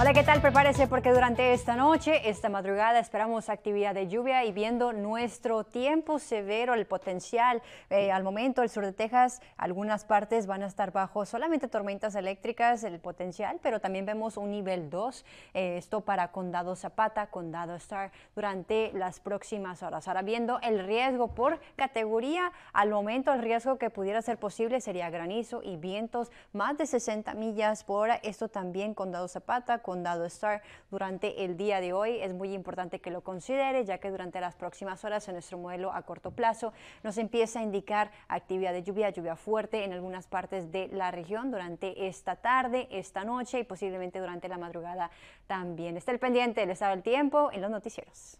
Hola, ¿qué tal? Prepárese porque durante esta noche, esta madrugada, esperamos actividad de lluvia y viendo nuestro tiempo severo, el potencial. Eh, al momento, el sur de Texas, algunas partes van a estar bajo solamente tormentas eléctricas, el potencial, pero también vemos un nivel 2, eh, esto para Condado Zapata, Condado Star, durante las próximas horas. Ahora, viendo el riesgo por categoría, al momento el riesgo que pudiera ser posible sería granizo y vientos más de 60 millas por hora. Esto también Condado Zapata, Condado Star durante el día de hoy. Es muy importante que lo considere, ya que durante las próximas horas en nuestro modelo a corto plazo nos empieza a indicar actividad de lluvia, lluvia fuerte en algunas partes de la región durante esta tarde, esta noche y posiblemente durante la madrugada también. esté el pendiente del estado del tiempo en los noticieros.